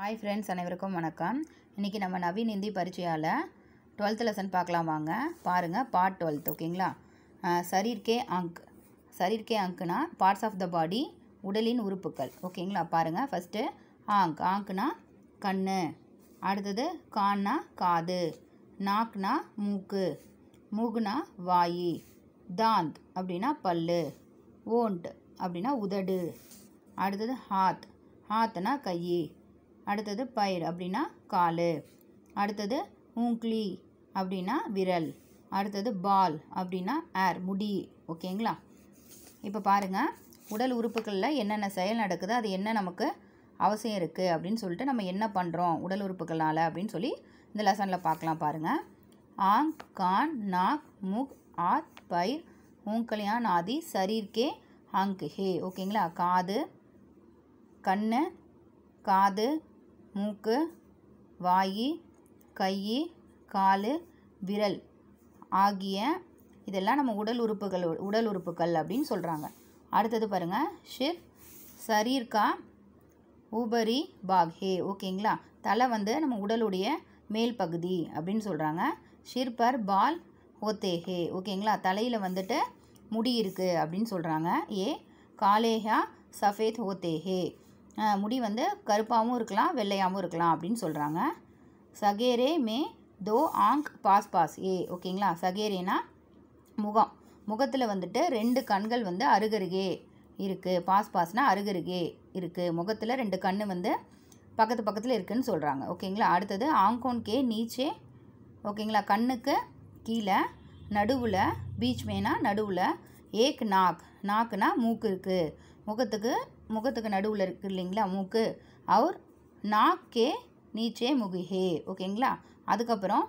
hi friends அனைவருக்கும் வணக்கம் இன்றைக்கி நம்ம நவீன் இந்தி பரிச்சையால் டுவெல்த் லெசன் பார்க்கலாம் வாங்க பாருங்கள் பார்ட் டுவெல்த் ஓகேங்களா சரீர்கே அங்க் சரீர்கே அங்க்னா பார்ட்ஸ் ஆஃப் த பாடி உடலின் உறுப்புகள் ஓகேங்களா பாருங்கள் ஃபஸ்ட்டு ஆங்க் ஆங்க்னா கண் அடுத்தது கான்னா காது நாக்னா மூக்கு மூகுனா வாய் தாந்த் அப்படின்னா பல்லு ஓண்ட் அப்படின்னா உதடு அடுத்தது ஹாத் ஹாத்னா கை அடுத்தது பயிர் அப்படின்னா கால் அடுத்தது ஊங்க்லி அப்படின்னா விரல் அடுத்தது பால் அப்படின்னா ஏர் முடி ஓகேங்களா இப்போ பாருங்கள் உடல் உறுப்புகளில் என்னென்ன செயல் நடக்குது அது என்ன நமக்கு அவசியம் இருக்குது அப்படின்னு சொல்லிட்டு நம்ம என்ன பண்ணுறோம் உடல் உறுப்புகளால் அப்படின்னு சொல்லி இந்த லெசனில் பார்க்கலாம் பாருங்கள் ஆங் கான் நாக் முக் ஆத் பயிர் ஊங்கலியான் ஆதி சரீர்கே அங்கு ஹே ஓகேங்களா காது கண் காது மூக்கு வாய் கை கால் விரல் ஆகிய இதெல்லாம் நம்ம உடல் உறுப்புகள் உடல் உறுப்புகள் அப்படின்னு சொல்கிறாங்க அடுத்தது பாருங்கள் ஷிவ் சரீர்கா உபரி ஊபரி பாக் ஹே ஓகேங்களா தலை வந்து நம்ம உடலுடைய மேல் பகுதி அப்படின்னு சொல்கிறாங்க ஷிர்பர் பால் ஹோத்தே ஹே ஓகேங்களா தலையில் வந்துட்டு முடி இருக்குது அப்படின்னு சொல்கிறாங்க ஏ காலேஹா சஃபேத் ஹோத்தே ஹே முடி வந்து கருப்பாகவும் இருக்கலாம் வெள்ளையாகவும் இருக்கலாம் அப்படின்னு சொல்கிறாங்க சகேரே மே தோ ஆங்க் பாஸ் பாஸ் ஏ ஓகேங்களா சகேரேனா முகம் முகத்தில் வந்துட்டு ரெண்டு கண்கள் வந்து அருகருகே இருக்குது பாஸ் பாஸ்னால் அருகருகே இருக்குது முகத்தில் ரெண்டு கண் வந்து பக்கத்து பக்கத்தில் இருக்குதுன்னு சொல்கிறாங்க ஓகேங்களா அடுத்தது ஆங்கோன் கே நீச்சே ஓகேங்களா கண்ணுக்கு கீழே நடுவில் பீச் மேனா நடுவில் ஏக் நாக் நாக்குனா மூக்கு இருக்குது முகத்துக்கு முகத்துக்கு நடுவில் இருக்குது இல்லைங்களா மூக்கு அவர் நாக்கே நீச்சே முகுஹே ஓகேங்களா அதுக்கப்புறம்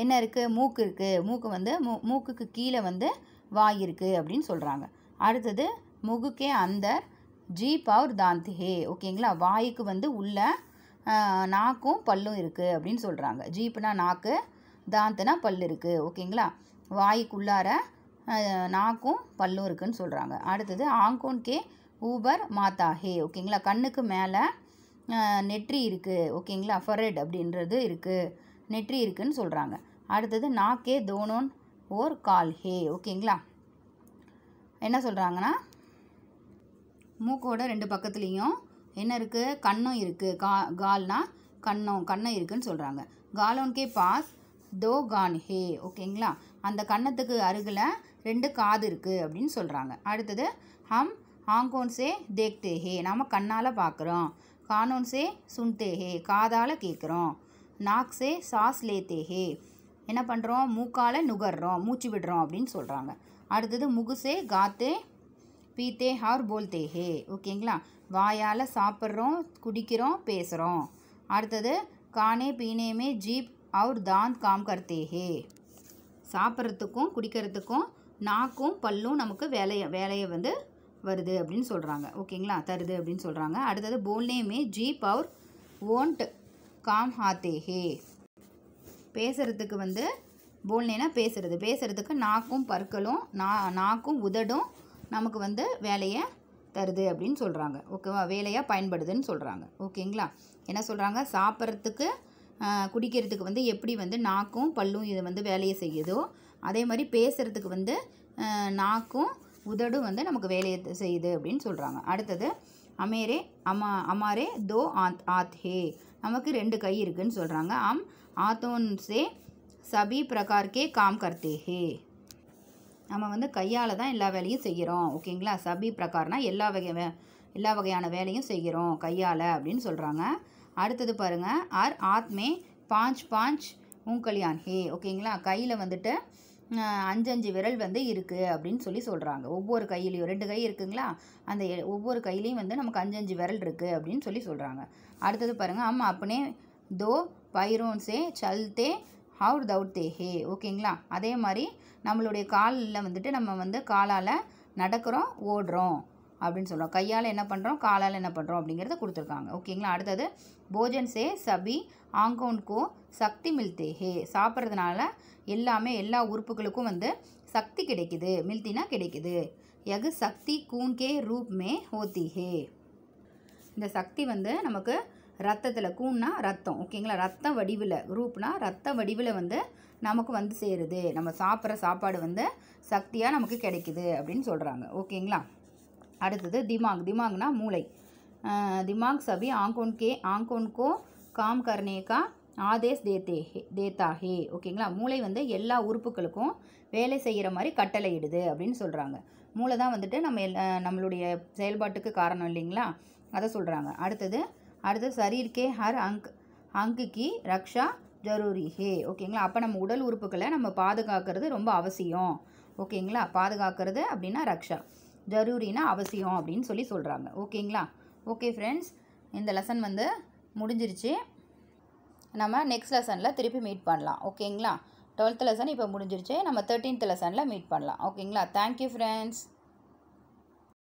என்ன இருக்குது மூக்கு இருக்குது மூக்கு வந்து மூ மூக்குக்கு கீழே வந்து வாய் இருக்குது அப்படின்னு சொல்கிறாங்க அடுத்தது முகுக்கே அந்த ஜீப் அவர் ஹே ஓகேங்களா வாய்க்கு வந்து உள்ள நாக்கும் பல்லும் இருக்குது அப்படின்னு சொல்கிறாங்க ஜீப்புனா நாக்கு தாந்துனா பல் இருக்குது ஓகேங்களா வாய்க்குள்ளார நாக்கும் பல்லும் இருக்குதுன்னு சொல்கிறாங்க அடுத்தது ஆங்கோன் கே ஊபர் மாதா ஹே ஓகேங்களா கண்ணுக்கு மேலே நெற்றி இருக்குது ஓகேங்களா ஃபரட் அப்படின்றது இருக்குது நெற்றி இருக்குதுன்னு சொல்கிறாங்க அடுத்தது நாக்கே தோனோன் ஓர் கால் ஹே ஓகேங்களா என்ன சொல்கிறாங்கன்னா மூக்கோட ரெண்டு பக்கத்துலேயும் என்ன இருக்குது கண்ணும் இருக்குது கா கால்னா கண்ணும் கண்ணம் இருக்குதுன்னு சொல்கிறாங்க காலோன்கே பாஸ் தோ கான் ஹே ஓகேங்களா அந்த கன்னத்துக்கு அருகில் ரெண்டு காது இருக்குது அப்படின்னு சொல்கிறாங்க அடுத்தது ஹம் ஆங்கோன்சே தேக்தே ஹே நாம் கண்ணால் பார்க்குறோம் கானோன்ஸே சுன்தே ஹே காதால் கேட்குறோம் நாக்ஸே சாஸ் லேத்தே ஹே என்ன பண்ணுறோம் மூக்கால் நுகர்றோம் மூச்சு விடுறோம் அப்படின்னு சொல்கிறாங்க அடுத்தது முகுசே காத்தே பீத்தே ஹார் போல்தே ஹே ஓகேங்களா வாயால் சாப்பிட்றோம் குடிக்கிறோம் பேசுகிறோம் அடுத்தது கானே பீனேமே ஜீப் அவர் தான் காம் கர்த்தே ஹே சாப்பிட்றதுக்கும் குடிக்கிறதுக்கும் நாக்கும் பல்லும் நமக்கு வேலையை வேலையை வந்து வருது அப்படின்னு சொல்கிறாங்க ஓகேங்களா தருது அப்படின்னு சொல்கிறாங்க அடுத்தது போல்னேமே ஜி பவர் ஓன்ட் காம் ஹாத்தே ஹே பேசுகிறதுக்கு வந்து போல்னேனா பேசுகிறது பேசுகிறதுக்கு நாக்கும் பற்களும் நா நாக்கும் உதடும் நமக்கு வந்து வேலையை தருது அப்படின்னு சொல்கிறாங்க ஓகேவா வேலையாக பயன்படுதுன்னு சொல்கிறாங்க ஓகேங்களா என்ன சொல்கிறாங்க சாப்பிட்றதுக்கு குடிக்கிறதுக்கு வந்து எப்படி வந்து நாக்கும் பல்லும் இது வந்து வேலையை செய்யுதோ அதே மாதிரி பேசுகிறதுக்கு வந்து நாக்கும் உதடும் வந்து நமக்கு வேலையை செய்யுது அப்படின்னு சொல்கிறாங்க அடுத்தது அமேரே அமா அமாரே தோ ஆத் ஆத் ஹே நமக்கு ரெண்டு கை இருக்குதுன்னு சொல்கிறாங்க அம் ஆத்தோன்ஸே சபி பிரகார்கே காம் கர்த்தே ஹே நம்ம வந்து கையால் தான் எல்லா வேலையும் செய்கிறோம் ஓகேங்களா சபி பிரகார்னால் எல்லா வகை எல்லா வகையான வேலையும் செய்கிறோம் கையால் அப்படின்னு சொல்கிறாங்க அடுத்தது பாருங்கள் ஆர் ஆத்மே பாஞ்ச் பாஞ்ச் மூங்கலியான் ஹே ஓகேங்களா கையில் வந்துட்டு அஞ்சு அஞ்சு விரல் வந்து இருக்குது அப்படின்னு சொல்லி சொல்கிறாங்க ஒவ்வொரு கையிலையும் ரெண்டு கை இருக்குங்களா அந்த ஒவ்வொரு கையிலையும் வந்து நமக்கு அஞ்சு அஞ்சு விரல் இருக்குது அப்படின்னு சொல்லி சொல்கிறாங்க அடுத்தது பாருங்கள் ஆமாம் அப்பனே தோ பைரோன்ஸே சல்தே ஹவுர் தவுட் ஹே ஓகேங்களா அதே மாதிரி நம்மளுடைய காலில் வந்துட்டு நம்ம வந்து காலால் நடக்கிறோம் ஓடுறோம் அப்படின்னு சொல்கிறோம் கையால் என்ன பண்ணுறோம் காலால் என்ன பண்ணுறோம் அப்படிங்கிறத கொடுத்துருக்காங்க ஓகேங்களா அடுத்தது போஜன் சே சபி ஆங்கோன்கோ கோ சக்தி மில்தே ஹே சாப்பிட்றதுனால எல்லாமே எல்லா உறுப்புகளுக்கும் வந்து சக்தி கிடைக்குது மில்த்தினா கிடைக்குது எகு சக்தி கூன்கே ரூப் மே ஹோத்தி ஹே இந்த சக்தி வந்து நமக்கு ரத்தத்தில் கூன்னா ரத்தம் ஓகேங்களா ரத்த வடிவில் ரூப்னா ரத்த வடிவில் வந்து நமக்கு வந்து சேருது நம்ம சாப்பிட்ற சாப்பாடு வந்து சக்தியாக நமக்கு கிடைக்குது அப்படின்னு சொல்கிறாங்க ஓகேங்களா அடுத்தது திமாக் திமாக்னா மூளை திமாக் சபி ஆங்கோன் கே காம் கர்ணேகா ஆதேஷ் தேத்தேஹே தேத்தாஹே ஓகேங்களா மூளை வந்து எல்லா உறுப்புகளுக்கும் வேலை செய்கிற மாதிரி கட்டளையிடுது அப்படின்னு சொல்கிறாங்க மூளை தான் வந்துட்டு நம்ம எல் நம்மளுடைய செயல்பாட்டுக்கு காரணம் இல்லைங்களா அதை சொல்கிறாங்க அடுத்தது அடுத்தது சரீர்கே ஹர் அங்க் அங்குக்கு ரக்ஷா ஜரூரி ஹே ஓகேங்களா அப்போ நம்ம உடல் உறுப்புகளை நம்ம பாதுகாக்கிறது ரொம்ப அவசியம் ஓகேங்களா பாதுகாக்கிறது அப்படின்னா ரக்ஷா ஜரூரினா அவசியம் அப்படின்னு சொல்லி சொல்கிறாங்க ஓகேங்களா ஓகே ஃப்ரெண்ட்ஸ் இந்த லெசன் வந்து முடிஞ்சிருச்சு நம்ம நெக்ஸ்ட் லெசனில் திருப்பி மீட் பண்ணலாம் ஓகேங்களா டுவெல்த் லெசன் இப்போ முடிஞ்சிருச்சு நம்ம தேர்ட்டீன்த் லெசனில் மீட் பண்ணலாம் ஓகேங்களா தேங்க்யூ ஃப்ரெண்ட்ஸ்